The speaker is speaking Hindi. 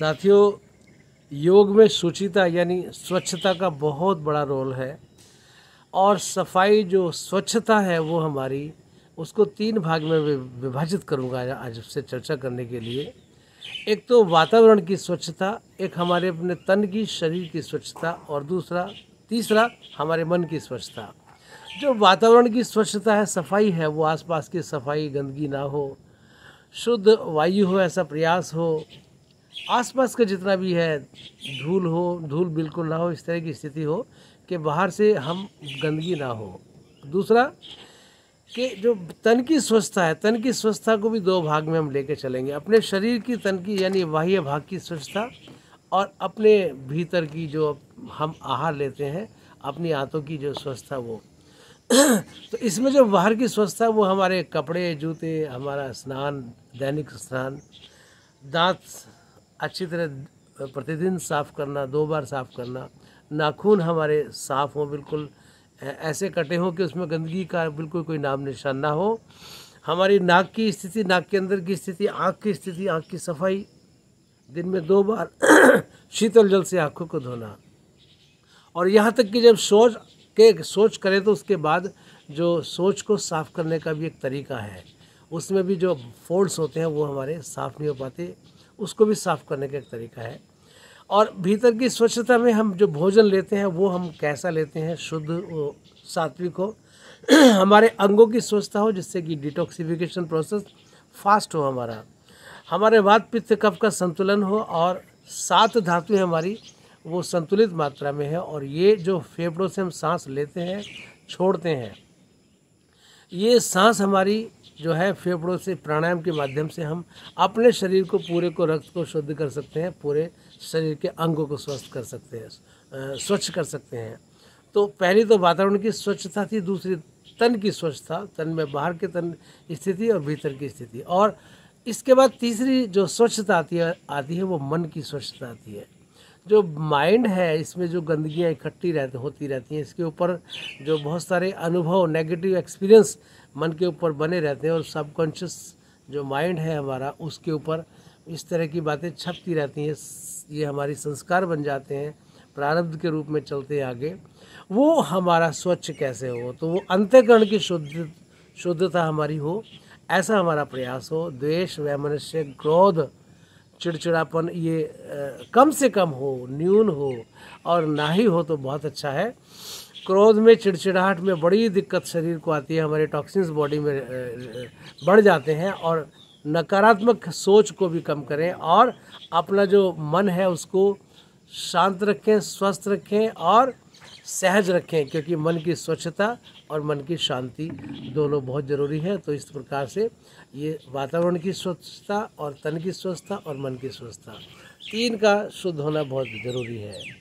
साथियों योग में शुचिता यानी स्वच्छता का बहुत बड़ा रोल है और सफाई जो स्वच्छता है वो हमारी उसको तीन भाग में विभाजित करूँगा आज से चर्चा करने के लिए एक तो वातावरण की स्वच्छता एक हमारे अपने तन की शरीर की स्वच्छता और दूसरा तीसरा हमारे मन की स्वच्छता जो वातावरण की स्वच्छता है सफाई है वो आसपास की सफाई गंदगी ना हो शुद्ध वायु हो ऐसा प्रयास हो आसपास का जितना भी है धूल हो धूल बिल्कुल ना हो इस तरह की स्थिति हो कि बाहर से हम गंदगी ना हो दूसरा कि जो तन की स्वच्छता है तन की स्वच्छता को भी दो भाग में हम लेकर चलेंगे अपने शरीर की तन की यानी बाह्य भाग की स्वच्छता और अपने भीतर की जो हम आहार लेते हैं अपनी आंतों की जो स्वच्छता वो तो इसमें जो बाहर की स्वच्छता वो हमारे कपड़े जूते हमारा स्नान दैनिक स्नान दांत अच्छी तरह प्रतिदिन साफ़ करना दो बार साफ़ करना नाखून हमारे साफ़ हों बिल्कुल ऐसे कटे हों कि उसमें गंदगी का बिल्कुल कोई नाम निशान ना हो हमारी नाक की स्थिति नाक के अंदर की स्थिति आँख की स्थिति आँख की सफाई दिन में दो बार शीतल जल से आँखों को धोना और यहाँ तक कि जब सोच के सोच करें तो उसके बाद जो सोच को साफ़ करने का भी एक तरीका है उसमें भी जो फोल्ड्स होते हैं वो हमारे साफ़ नहीं हो पाते उसको भी साफ करने का एक तरीका है और भीतर की स्वच्छता में हम जो भोजन लेते हैं वो हम कैसा लेते हैं शुद्ध सात्विक हो हमारे अंगों की स्वच्छता हो जिससे कि डिटॉक्सिफिकेशन प्रोसेस फास्ट हो हमारा हमारे वात पित्त कफ का संतुलन हो और सात धातु हमारी वो संतुलित मात्रा में है और ये जो फेफड़ों से हम सांस लेते हैं छोड़ते हैं ये सांस हमारी जो है फेफड़ों से प्राणायाम के माध्यम से हम अपने शरीर को पूरे को रक्त को शुद्ध कर सकते हैं पूरे शरीर के अंगों को स्वस्थ कर सकते हैं स्वच्छ कर सकते हैं तो पहली तो वातावरण की स्वच्छता थी दूसरी तन की स्वच्छता तन में बाहर के तन स्थिति और भीतर की स्थिति और इसके बाद तीसरी जो स्वच्छता आती है आती है वो मन की स्वच्छता आती है जो माइंड है इसमें जो गंदगियाँ इकट्ठी रहती होती रहती हैं इसके ऊपर जो बहुत सारे अनुभव नेगेटिव एक्सपीरियंस मन के ऊपर बने रहते हैं और सबकॉन्शियस जो माइंड है हमारा उसके ऊपर इस तरह की बातें छपती रहती हैं ये हमारी संस्कार बन जाते हैं प्रारब्ध के रूप में चलते हैं आगे वो हमारा स्वच्छ कैसे हो तो वो अंत्यकरण की शुद्ध शुद्धता हमारी हो ऐसा हमारा प्रयास हो द्वेष मनुष्य क्रोध चिड़चिड़ापन ये कम से कम हो न्यून हो और ना ही हो तो बहुत अच्छा है क्रोध में चिड़चिड़ाहट में बड़ी दिक्कत शरीर को आती है हमारे टॉक्सिन्स बॉडी में बढ़ जाते हैं और नकारात्मक सोच को भी कम करें और अपना जो मन है उसको शांत रखें स्वस्थ रखें और सहज रखें क्योंकि मन की स्वच्छता और मन की शांति दोनों बहुत ज़रूरी है तो इस प्रकार से ये वातावरण की स्वच्छता और तन की स्वच्छता और मन की स्वच्छता तीन का शुद्ध होना बहुत ज़रूरी है